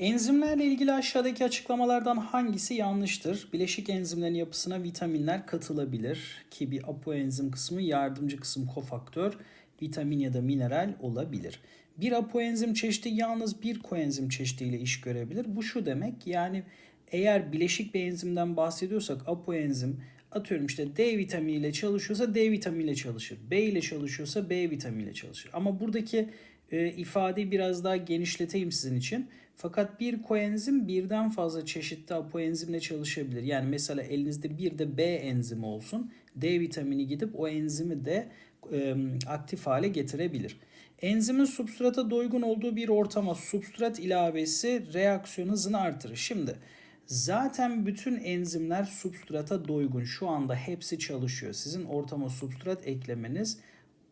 Enzimlerle ilgili aşağıdaki açıklamalardan hangisi yanlıştır? Bileşik enzimlerin yapısına vitaminler katılabilir ki bir apo enzim kısmı yardımcı kısım kofaktör, vitamin ya da mineral olabilir. Bir apo enzim çeşidi yalnız bir koenzim çeşidiyle iş görebilir. Bu şu demek yani eğer bileşik bir enzimden bahsediyorsak apo enzim atıyorum işte D vitaminiyle çalışıyorsa D vitaminiyle çalışır. B ile çalışıyorsa B vitaminiyle çalışır. Ama buradaki e, ifadeyi biraz daha genişleteyim sizin için. Fakat bir koenzim birden fazla çeşitli apoenzimle çalışabilir. Yani mesela elinizde bir de B enzimi olsun. D vitamini gidip o enzimi de e, aktif hale getirebilir. Enzimin substrata doygun olduğu bir ortama substrat ilavesi reaksiyon hızını artırır. Şimdi zaten bütün enzimler substrata doygun. Şu anda hepsi çalışıyor. Sizin ortama substrat eklemeniz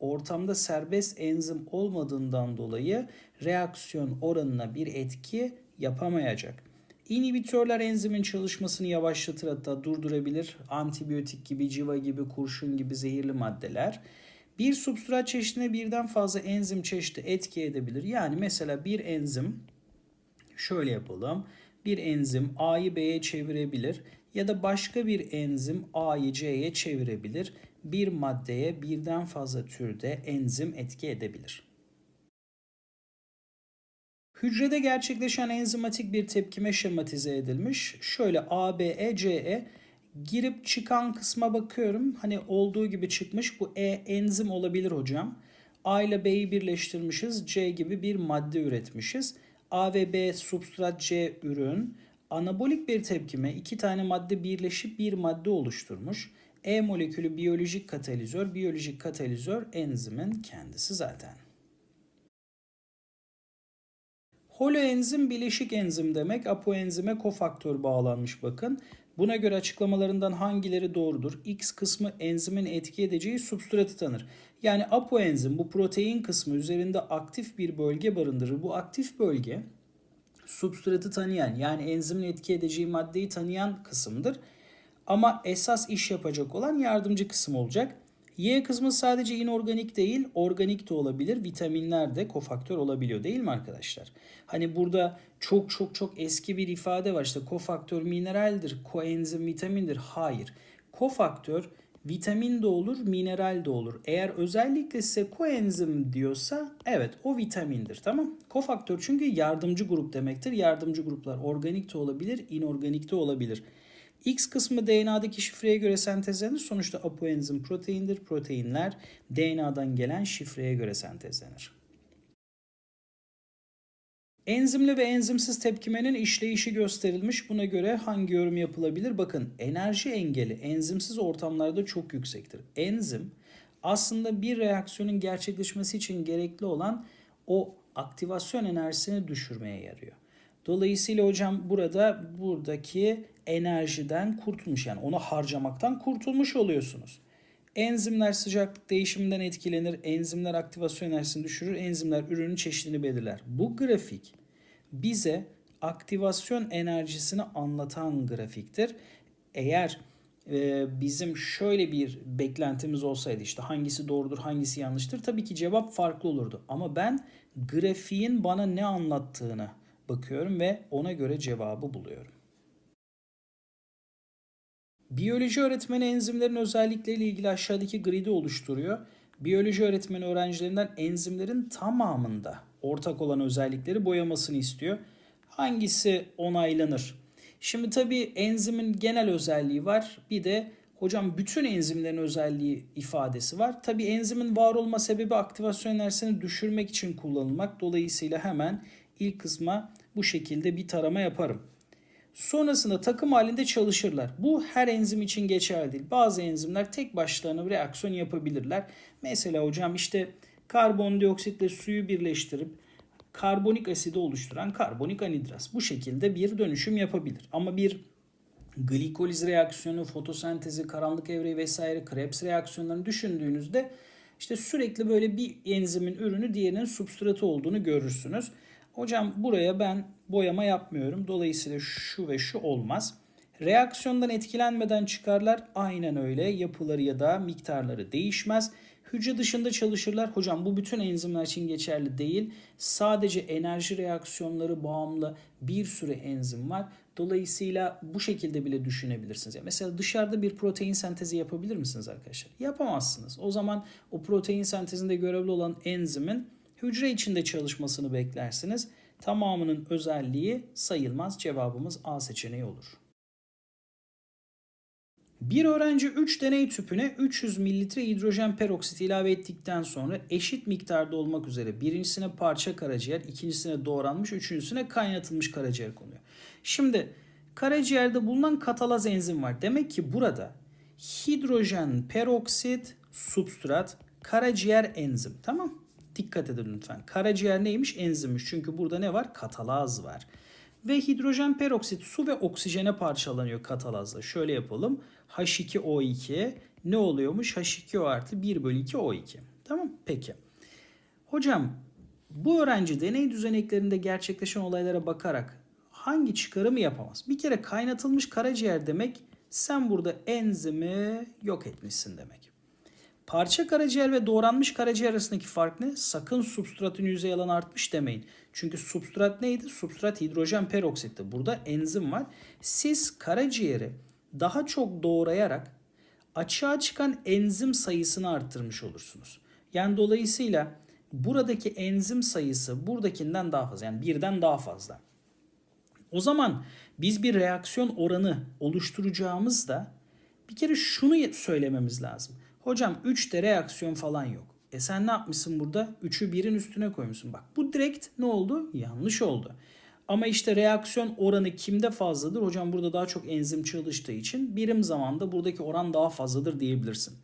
ortamda serbest enzim olmadığından dolayı reaksiyon oranına bir etki yapamayacak. İnhibitörler enzimin çalışmasını yavaşlatır hatta durdurabilir. Antibiyotik gibi, civa gibi, kurşun gibi zehirli maddeler. Bir substrat çeşidine birden fazla enzim çeşidi etki edebilir. Yani mesela bir enzim şöyle yapalım. Bir enzim A'yı B'ye çevirebilir ya da başka bir enzim A'yı C'ye çevirebilir bir maddeye birden fazla türde enzim etki edebilir. Hücrede gerçekleşen enzimatik bir tepkime şematize edilmiş. Şöyle A, B, E, C, E girip çıkan kısma bakıyorum. Hani olduğu gibi çıkmış. Bu E enzim olabilir hocam. A ile B'yi birleştirmişiz. C gibi bir madde üretmişiz. A ve B substrat C ürün. Anabolik bir tepkime iki tane madde birleşip bir madde oluşturmuş. E molekülü biyolojik katalizör, biyolojik katalizör enzimin kendisi zaten. Holoenzim bileşik enzim demek. Apoenzime kofaktör bağlanmış bakın. Buna göre açıklamalarından hangileri doğrudur? X kısmı enzimin etki edeceği substratı tanır. Yani apoenzim bu protein kısmı üzerinde aktif bir bölge barındırır. Bu aktif bölge substratı tanıyan yani enzimin etki edeceği maddeyi tanıyan kısımdır. Ama esas iş yapacak olan yardımcı kısım olacak. Y kısmı sadece inorganik değil, organik de olabilir. Vitaminler de kofaktör olabiliyor değil mi arkadaşlar? Hani burada çok çok çok eski bir ifade var. İşte kofaktör mineraldir, koenzim vitamindir. Hayır. Kofaktör vitamin de olur, mineral de olur. Eğer özellikle size koenzim diyorsa evet o vitamindir tamam. Kofaktör çünkü yardımcı grup demektir. Yardımcı gruplar organik de olabilir, inorganik de olabilir. X kısmı DNA'daki şifreye göre sentezlenir. Sonuçta apoenzim proteindir. Proteinler DNA'dan gelen şifreye göre sentezlenir. Enzimli ve enzimsiz tepkimenin işleyişi gösterilmiş. Buna göre hangi yorum yapılabilir? Bakın enerji engeli enzimsiz ortamlarda çok yüksektir. Enzim aslında bir reaksiyonun gerçekleşmesi için gerekli olan o aktivasyon enerjisini düşürmeye yarıyor. Dolayısıyla hocam burada buradaki enerjiden kurtulmuş yani onu harcamaktan kurtulmuş oluyorsunuz. Enzimler sıcaklık değişiminden etkilenir. Enzimler aktivasyon enerjisini düşürür. Enzimler ürünün çeşidini belirler. Bu grafik bize aktivasyon enerjisini anlatan grafiktir. Eğer e, bizim şöyle bir beklentimiz olsaydı işte hangisi doğrudur hangisi yanlıştır tabii ki cevap farklı olurdu. Ama ben grafiğin bana ne anlattığını bakıyorum ve ona göre cevabı buluyorum. Biyoloji öğretmeni enzimlerin özellikleriyle ilgili aşağıdaki gridi oluşturuyor. Biyoloji öğretmeni öğrencilerinden enzimlerin tamamında ortak olan özellikleri boyamasını istiyor. Hangisi onaylanır? Şimdi tabii enzimin genel özelliği var. Bir de hocam bütün enzimlerin özelliği ifadesi var. Tabii enzimin var olma sebebi aktivasyon enerjisini düşürmek için kullanılmak. Dolayısıyla hemen ilk kısma bu şekilde bir tarama yaparım. Sonrasında takım halinde çalışırlar. Bu her enzim için geçerli değil. Bazı enzimler tek başlarına bir reaksiyon yapabilirler. Mesela hocam işte karbondioksitle suyu birleştirip karbonik asidi oluşturan karbonik anidras Bu şekilde bir dönüşüm yapabilir. Ama bir glikoliz reaksiyonu, fotosentezi, karanlık evreyi vesaire Krebs reaksiyonlarını düşündüğünüzde işte sürekli böyle bir enzimin ürünü diğerinin substratı olduğunu görürsünüz. Hocam buraya ben boyama yapmıyorum. Dolayısıyla şu ve şu olmaz. Reaksiyondan etkilenmeden çıkarlar. Aynen öyle. Yapıları ya da miktarları değişmez. Hücre dışında çalışırlar. Hocam bu bütün enzimler için geçerli değil. Sadece enerji reaksiyonları bağımlı bir sürü enzim var. Dolayısıyla bu şekilde bile düşünebilirsiniz. Ya mesela dışarıda bir protein sentezi yapabilir misiniz arkadaşlar? Yapamazsınız. O zaman o protein sentezinde görevli olan enzimin Hücre içinde çalışmasını beklersiniz. Tamamının özelliği sayılmaz. Cevabımız A seçeneği olur. Bir öğrenci 3 deney tüpüne 300 mililitre hidrojen peroksit ilave ettikten sonra eşit miktarda olmak üzere birincisine parça karaciğer, ikincisine doğranmış, üçüncüsüne kaynatılmış karaciğer konuyor. Şimdi karaciğerde bulunan katalaz enzim var. Demek ki burada hidrojen peroksit substrat karaciğer enzim tamam Dikkat edin lütfen. Karaciğer neymiş? Enzimmiş. Çünkü burada ne var? Katalaz var. Ve hidrojen peroksit su ve oksijene parçalanıyor katalazla. Şöyle yapalım. H2O2 ne oluyormuş? H2O artı 1 bölü 2 O2. Tamam Peki. Hocam bu öğrenci deney düzeneklerinde gerçekleşen olaylara bakarak hangi çıkarımı yapamaz? Bir kere kaynatılmış karaciğer demek sen burada enzimi yok etmişsin demek. Parça karaciğer ve doğranmış karaciğer arasındaki fark ne? Sakın substratın yüzey alanı artmış demeyin. Çünkü substrat neydi? Substrat hidrojen peroksitti. Burada enzim var. Siz karaciğeri daha çok doğrayarak açığa çıkan enzim sayısını arttırmış olursunuz. Yani dolayısıyla buradaki enzim sayısı buradakinden daha fazla. Yani birden daha fazla. O zaman biz bir reaksiyon oranı oluşturacağımızda bir kere şunu söylememiz lazım Hocam 3'te reaksiyon falan yok. E sen ne yapmışsın burada? 3'ü 1'in üstüne koymuşsun. Bak bu direkt ne oldu? Yanlış oldu. Ama işte reaksiyon oranı kimde fazladır? Hocam burada daha çok enzim çalıştığı için birim zamanda buradaki oran daha fazladır diyebilirsin.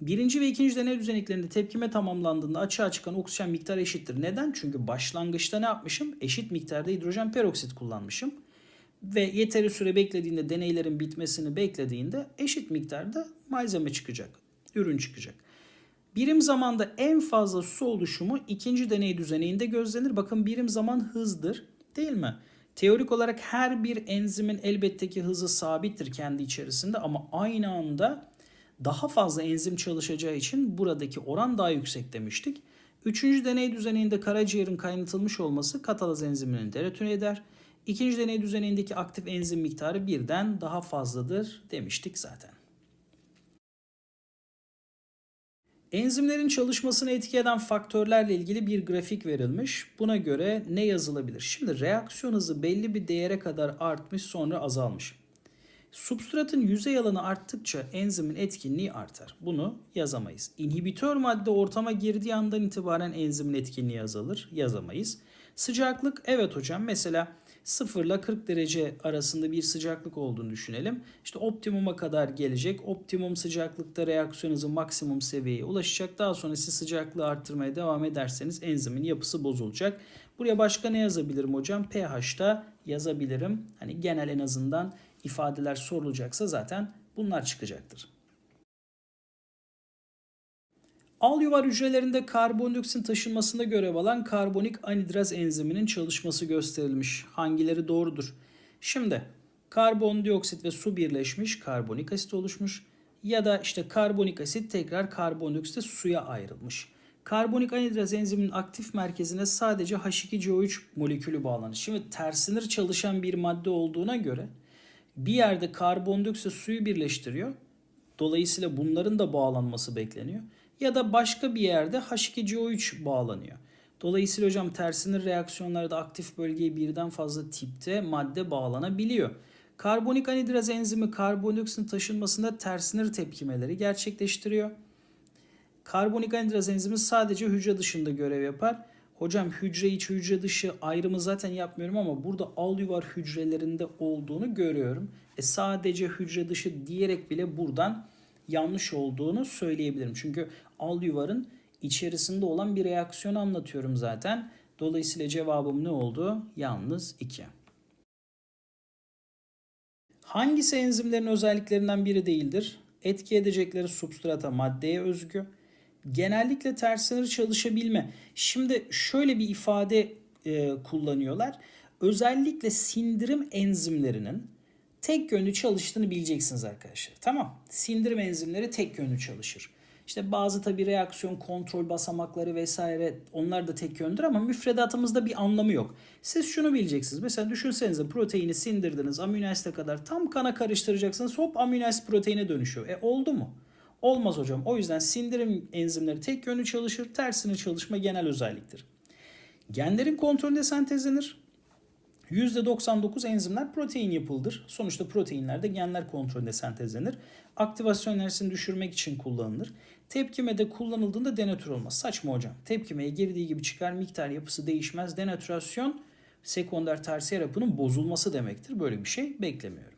Birinci ve ikinci deney düzeneklerinde tepkime tamamlandığında açığa çıkan oksijen miktarı eşittir. Neden? Çünkü başlangıçta ne yapmışım? Eşit miktarda hidrojen peroksit kullanmışım. Ve yeteri süre beklediğinde deneylerin bitmesini beklediğinde eşit miktarda malzeme çıkacak ürün çıkacak. Birim zamanda en fazla su oluşumu ikinci deney düzeninde gözlenir. Bakın birim zaman hızdır değil mi? Teorik olarak her bir enzimin elbette ki hızı sabittir kendi içerisinde ama aynı anda daha fazla enzim çalışacağı için buradaki oran daha yüksek demiştik. Üçüncü deney düzeninde karaciğerin kaynatılmış olması katalaz enzimini deretüne eder. İkinci deney düzenindeki aktif enzim miktarı birden daha fazladır demiştik zaten. Enzimlerin çalışmasını etkileyen faktörlerle ilgili bir grafik verilmiş. Buna göre ne yazılabilir? Şimdi reaksiyon hızı belli bir değere kadar artmış sonra azalmış. Substratın yüzey alanı arttıkça enzimin etkinliği artar. Bunu yazamayız. İnhibitör madde ortama girdiği andan itibaren enzimin etkinliği azalır. Yazamayız. Sıcaklık evet hocam mesela 0 ile 40 derece arasında bir sıcaklık olduğunu düşünelim. İşte optimuma kadar gelecek. Optimum sıcaklıkta reaksiyonunuzun maksimum seviyeye ulaşacak. Daha sonra siz sıcaklığı arttırmaya devam ederseniz enzimin yapısı bozulacak. Buraya başka ne yazabilirim hocam? pH'da yazabilirim. Hani genel en azından ifadeler sorulacaksa zaten bunlar çıkacaktır. Al yuvar hücrelerinde karbondioksin taşınmasında görev alan karbonik anidraz enziminin çalışması gösterilmiş. Hangileri doğrudur? Şimdi karbondioksit ve su birleşmiş, karbonik asit oluşmuş ya da işte karbonik asit tekrar karbondioksite suya ayrılmış. Karbonik anidraz enziminin aktif merkezine sadece H2CO3 molekülü bağlanır. Şimdi tersinir çalışan bir madde olduğuna göre bir yerde karbondioksit suyu birleştiriyor. Dolayısıyla bunların da bağlanması bekleniyor ya da başka bir yerde H2CO3 bağlanıyor. Dolayısıyla hocam tersinin reaksiyonlarda aktif bölgeye birden fazla tipte madde bağlanabiliyor. Karbonik anidraz enzimi karbondioksin taşınmasında tersinir tepkimeleri gerçekleştiriyor. Karbonik anidraz enzimi sadece hücre dışında görev yapar. Hocam hücre içi hücre dışı ayrımı zaten yapmıyorum ama burada alüvar hücrelerinde olduğunu görüyorum. E sadece hücre dışı diyerek bile buradan yanlış olduğunu söyleyebilirim. Çünkü al yuvarın içerisinde olan bir reaksiyonu anlatıyorum zaten. Dolayısıyla cevabım ne oldu? Yalnız 2. Hangisi enzimlerin özelliklerinden biri değildir? Etki edecekleri substrata maddeye özgü. Genellikle tersleri çalışabilme. Şimdi şöyle bir ifade e, kullanıyorlar. Özellikle sindirim enzimlerinin tek yönlü çalıştığını bileceksiniz arkadaşlar. Tamam. Sindirim enzimleri tek yönlü çalışır. İşte bazı tabi reaksiyon kontrol basamakları vesaire onlar da tek yöndür ama müfredatımızda bir anlamı yok. Siz şunu bileceksiniz. Mesela düşünsenize proteini sindirdiniz amino asite kadar tam kana karıştıracaksınız hop amino asit proteine dönüşüyor. E oldu mu? Olmaz hocam. O yüzden sindirim enzimleri tek yönlü çalışır. Tersine çalışma genel özelliktir. Genlerin kontrolünde sentezlenir. %99 enzimler protein yapıldır. Sonuçta proteinlerde genler kontrolünde sentezlenir. Aktivasyon enerjisini düşürmek için kullanılır. Tepkime de kullanıldığında denatür olmaz. Saçma hocam. Tepkimeye girdiği gibi çıkar miktar yapısı değişmez. Denatürasyon sekonder tersiyer yapının bozulması demektir. Böyle bir şey beklemiyorum.